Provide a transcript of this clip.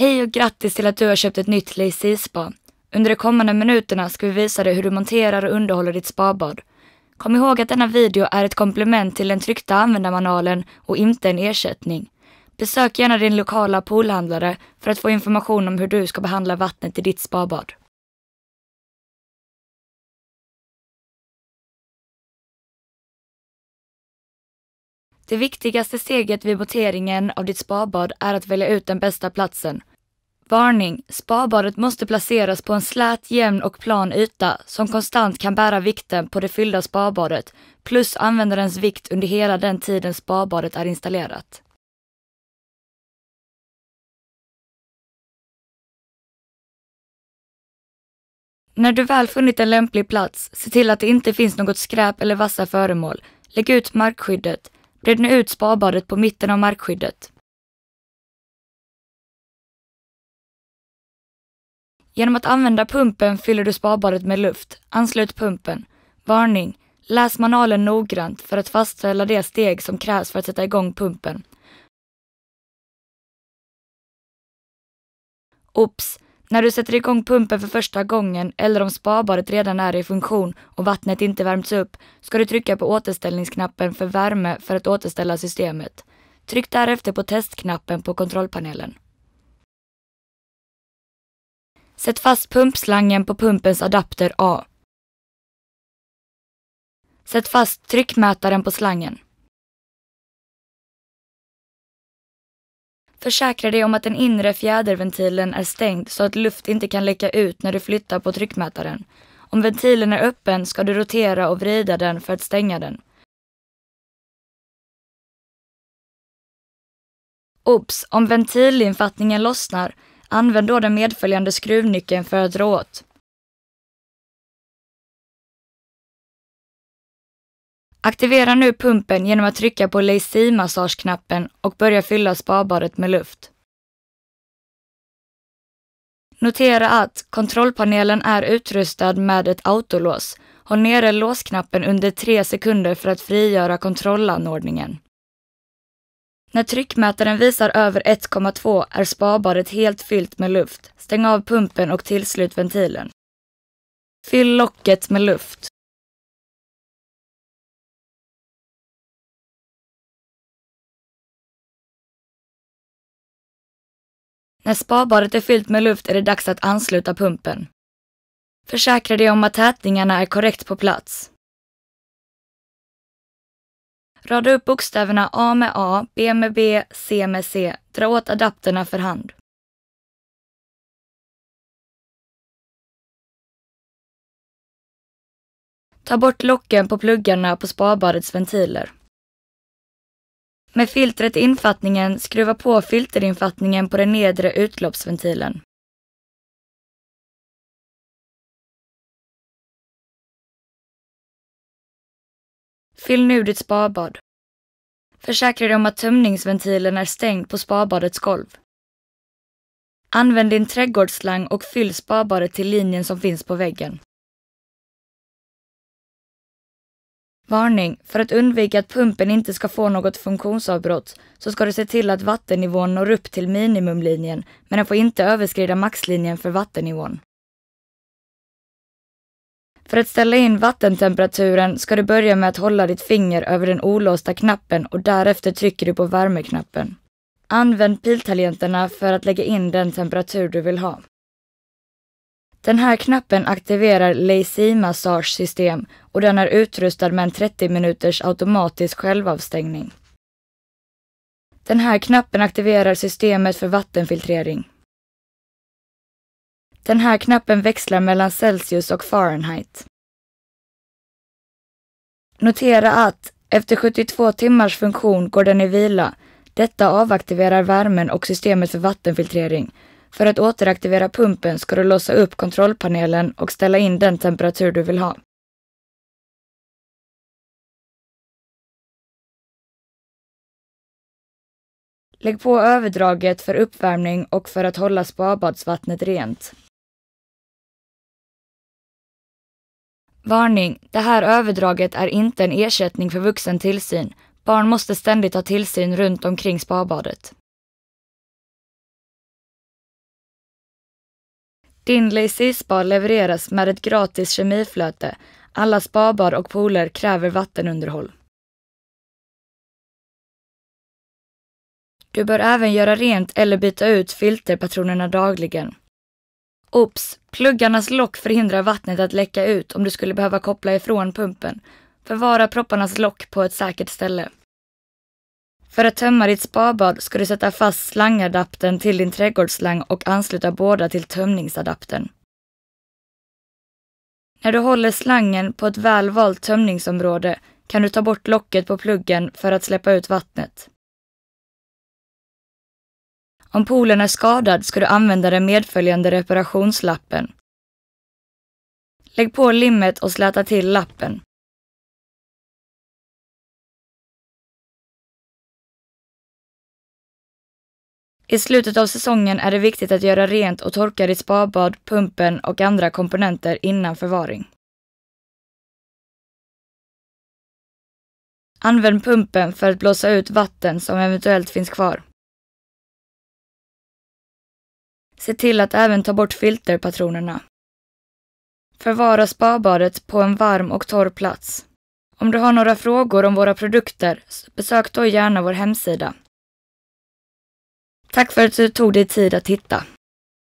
Hej och grattis till att du har köpt ett nytt Lazy spa. Under de kommande minuterna ska vi visa dig hur du monterar och underhåller ditt spabad. Kom ihåg att denna video är ett komplement till den tryckta användarmanualen och inte en ersättning. Besök gärna din lokala poolhandlare för att få information om hur du ska behandla vattnet i ditt spabad. Det viktigaste steget vid voteringen av ditt spabad är att välja ut den bästa platsen. Varning! Spabadet måste placeras på en slät, jämn och plan yta som konstant kan bära vikten på det fyllda spabadet plus användarens vikt under hela den tiden spabadet är installerat. När du väl funnit en lämplig plats, se till att det inte finns något skräp eller vassa föremål. Lägg ut markskyddet bredde nu ut sparbadet på mitten av markskyddet. Genom att använda pumpen fyller du spabadet med luft. Anslut pumpen. Varning! Läs manualen noggrant för att fastställa de steg som krävs för att sätta igång pumpen. Ops! När du sätter igång pumpen för första gången eller om sparbadet redan är i funktion och vattnet inte värmts upp ska du trycka på återställningsknappen för värme för att återställa systemet. Tryck därefter på testknappen på kontrollpanelen. Sätt fast pumpslangen på pumpens adapter A. Sätt fast tryckmätaren på slangen. Försäkra dig om att den inre fjäderventilen är stängd så att luft inte kan läcka ut när du flyttar på tryckmätaren. Om ventilen är öppen ska du rotera och vrida den för att stänga den. Obs! Om ventilinfattningen lossnar, använd då den medföljande skruvnyckeln för att dra åt. Aktivera nu pumpen genom att trycka på Lazy massageknappen och börja fylla spabadet med luft. Notera att kontrollpanelen är utrustad med ett autolås. Håll nere låsknappen under 3 sekunder för att frigöra kontrollanordningen. När tryckmätaren visar över 1,2 är spabadet helt fyllt med luft. Stäng av pumpen och tillslut ventilen. Fyll locket med luft. När spabadet är fyllt med luft är det dags att ansluta pumpen. Försäkra dig om att tätningarna är korrekt på plats. Rada upp bokstäverna A med A, B med B, C med C. Dra åt adapterna för hand. Ta bort locken på pluggarna på spabadets ventiler. Med filtret i infattningen skruva på filterinfattningen på den nedre utloppsventilen. Fyll nu ditt spabad. Försäkra dig om att tömningsventilen är stängd på spabadets golv. Använd din trädgårdsslang och fyll spabadet till linjen som finns på väggen. Varning! För att undvika att pumpen inte ska få något funktionsavbrott så ska du se till att vattennivån når upp till minimumlinjen men den får inte överskrida maxlinjen för vattennivån. För att ställa in vattentemperaturen ska du börja med att hålla ditt finger över den olåsta knappen och därefter trycker du på värmeknappen. Använd piltangenterna för att lägga in den temperatur du vill ha. Den här knappen aktiverar Lacey Massage system och den är utrustad med en 30 minuters automatisk självavstängning. Den här knappen aktiverar systemet för vattenfiltrering. Den här knappen växlar mellan Celsius och Fahrenheit. Notera att efter 72 timmars funktion går den i vila. Detta avaktiverar värmen och systemet för vattenfiltrering. För att återaktivera pumpen ska du låsa upp kontrollpanelen och ställa in den temperatur du vill ha. Lägg på överdraget för uppvärmning och för att hålla spabadsvattnet rent. Varning! Det här överdraget är inte en ersättning för vuxen tillsyn. Barn måste ständigt ha tillsyn runt omkring spabadet. Din Lazy Spa levereras med ett gratis kemiflöte. Alla spabad och pooler kräver vattenunderhåll. Du bör även göra rent eller byta ut filterpatronerna dagligen. Ops! Pluggarnas lock förhindrar vattnet att läcka ut om du skulle behöva koppla ifrån pumpen. Förvara propparnas lock på ett säkert ställe. För att tömma ditt spabad ska du sätta fast slangadaptern till din trädgårdsslang och ansluta båda till tömningsadaptern. När du håller slangen på ett välvalt tömningsområde kan du ta bort locket på pluggen för att släppa ut vattnet. Om poolen är skadad ska du använda den medföljande reparationslappen. Lägg på limmet och släta till lappen. I slutet av säsongen är det viktigt att göra rent och torka ditt spabad, pumpen och andra komponenter innan förvaring. Använd pumpen för att blåsa ut vatten som eventuellt finns kvar. Se till att även ta bort filterpatronerna. Förvara spabadet på en varm och torr plats. Om du har några frågor om våra produkter, besök då gärna vår hemsida. Tack för att du tog dig tid att titta.